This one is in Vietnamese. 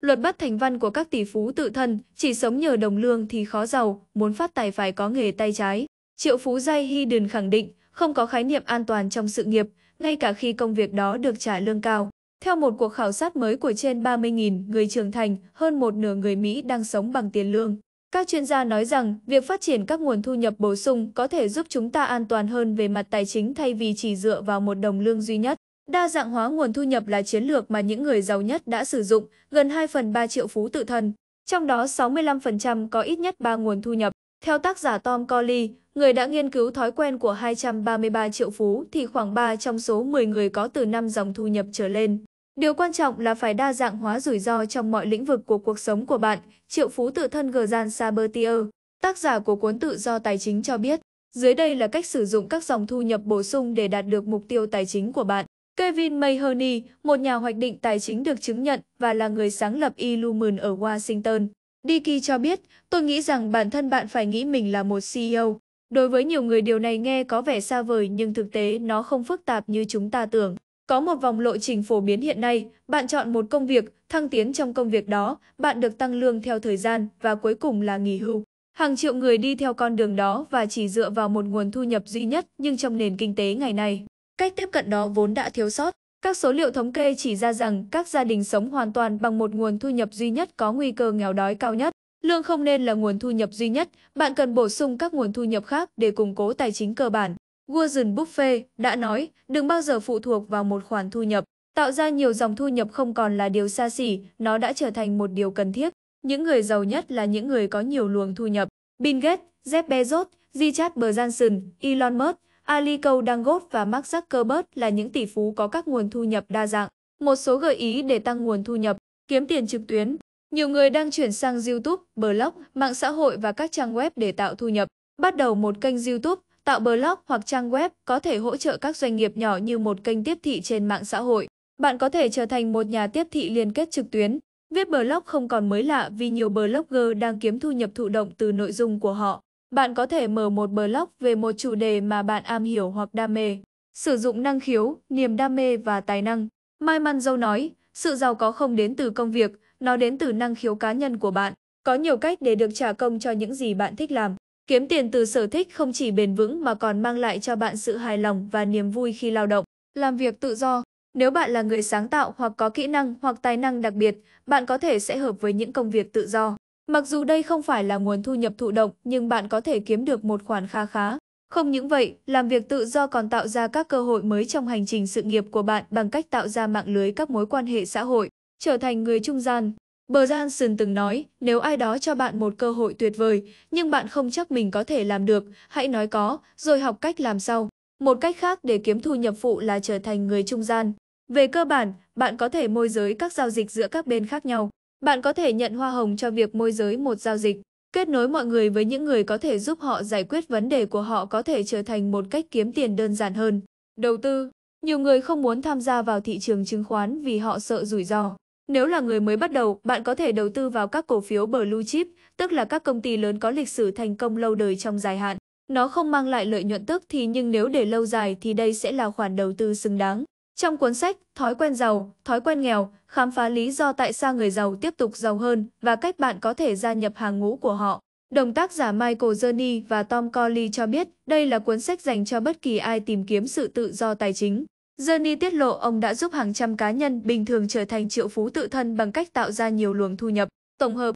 Luật bất thành văn của các tỷ phú tự thân, chỉ sống nhờ đồng lương thì khó giàu, muốn phát tài phải có nghề tay trái. Triệu phú Jay Hidden khẳng định, không có khái niệm an toàn trong sự nghiệp, ngay cả khi công việc đó được trả lương cao. Theo một cuộc khảo sát mới của trên 30.000 người trưởng thành, hơn một nửa người Mỹ đang sống bằng tiền lương. Các chuyên gia nói rằng, việc phát triển các nguồn thu nhập bổ sung có thể giúp chúng ta an toàn hơn về mặt tài chính thay vì chỉ dựa vào một đồng lương duy nhất. Đa dạng hóa nguồn thu nhập là chiến lược mà những người giàu nhất đã sử dụng, gần 2 phần 3 triệu phú tự thân, trong đó 65% có ít nhất 3 nguồn thu nhập. Theo tác giả Tom Colley, người đã nghiên cứu thói quen của 233 triệu phú thì khoảng 3 trong số 10 người có từ 5 dòng thu nhập trở lên. Điều quan trọng là phải đa dạng hóa rủi ro trong mọi lĩnh vực của cuộc sống của bạn, triệu phú tự thân Grzan Sabertier, tác giả của cuốn tự do tài chính cho biết. Dưới đây là cách sử dụng các dòng thu nhập bổ sung để đạt được mục tiêu tài chính của bạn. Kevin Mahoney, một nhà hoạch định tài chính được chứng nhận và là người sáng lập Illumin ở Washington. Dickey cho biết, tôi nghĩ rằng bản thân bạn phải nghĩ mình là một CEO. Đối với nhiều người điều này nghe có vẻ xa vời nhưng thực tế nó không phức tạp như chúng ta tưởng. Có một vòng lộ trình phổ biến hiện nay, bạn chọn một công việc, thăng tiến trong công việc đó, bạn được tăng lương theo thời gian và cuối cùng là nghỉ hưu. Hàng triệu người đi theo con đường đó và chỉ dựa vào một nguồn thu nhập duy nhất nhưng trong nền kinh tế ngày nay. Cách tiếp cận đó vốn đã thiếu sót. Các số liệu thống kê chỉ ra rằng các gia đình sống hoàn toàn bằng một nguồn thu nhập duy nhất có nguy cơ nghèo đói cao nhất. Lương không nên là nguồn thu nhập duy nhất, bạn cần bổ sung các nguồn thu nhập khác để củng cố tài chính cơ bản. Warren Buffett đã nói, đừng bao giờ phụ thuộc vào một khoản thu nhập. Tạo ra nhiều dòng thu nhập không còn là điều xa xỉ, nó đã trở thành một điều cần thiết. Những người giàu nhất là những người có nhiều luồng thu nhập. Bill Gates, Jeff Bezos, Richard Branson, Elon Musk, Ali Câu Dangote và Mark Zuckerberg là những tỷ phú có các nguồn thu nhập đa dạng. Một số gợi ý để tăng nguồn thu nhập, kiếm tiền trực tuyến. Nhiều người đang chuyển sang YouTube, blog, mạng xã hội và các trang web để tạo thu nhập. Bắt đầu một kênh YouTube, tạo blog hoặc trang web có thể hỗ trợ các doanh nghiệp nhỏ như một kênh tiếp thị trên mạng xã hội. Bạn có thể trở thành một nhà tiếp thị liên kết trực tuyến. Viết blog không còn mới lạ vì nhiều blogger đang kiếm thu nhập thụ động từ nội dung của họ. Bạn có thể mở một blog về một chủ đề mà bạn am hiểu hoặc đam mê, sử dụng năng khiếu, niềm đam mê và tài năng. Mai Măn Dâu nói, sự giàu có không đến từ công việc, nó đến từ năng khiếu cá nhân của bạn. Có nhiều cách để được trả công cho những gì bạn thích làm. Kiếm tiền từ sở thích không chỉ bền vững mà còn mang lại cho bạn sự hài lòng và niềm vui khi lao động. Làm việc tự do Nếu bạn là người sáng tạo hoặc có kỹ năng hoặc tài năng đặc biệt, bạn có thể sẽ hợp với những công việc tự do. Mặc dù đây không phải là nguồn thu nhập thụ động nhưng bạn có thể kiếm được một khoản kha khá. Không những vậy, làm việc tự do còn tạo ra các cơ hội mới trong hành trình sự nghiệp của bạn bằng cách tạo ra mạng lưới các mối quan hệ xã hội, trở thành người trung gian. Bờ Hansen từng nói, nếu ai đó cho bạn một cơ hội tuyệt vời, nhưng bạn không chắc mình có thể làm được, hãy nói có, rồi học cách làm sau. Một cách khác để kiếm thu nhập phụ là trở thành người trung gian. Về cơ bản, bạn có thể môi giới các giao dịch giữa các bên khác nhau. Bạn có thể nhận hoa hồng cho việc môi giới một giao dịch. Kết nối mọi người với những người có thể giúp họ giải quyết vấn đề của họ có thể trở thành một cách kiếm tiền đơn giản hơn. Đầu tư Nhiều người không muốn tham gia vào thị trường chứng khoán vì họ sợ rủi ro. Nếu là người mới bắt đầu, bạn có thể đầu tư vào các cổ phiếu blue chip, tức là các công ty lớn có lịch sử thành công lâu đời trong dài hạn. Nó không mang lại lợi nhuận tức thì nhưng nếu để lâu dài thì đây sẽ là khoản đầu tư xứng đáng. Trong cuốn sách Thói quen giàu, thói quen nghèo, khám phá lý do tại sao người giàu tiếp tục giàu hơn và cách bạn có thể gia nhập hàng ngũ của họ. Đồng tác giả Michael Journey và Tom Corley cho biết đây là cuốn sách dành cho bất kỳ ai tìm kiếm sự tự do tài chính. Journey tiết lộ ông đã giúp hàng trăm cá nhân bình thường trở thành triệu phú tự thân bằng cách tạo ra nhiều luồng thu nhập tổng hợp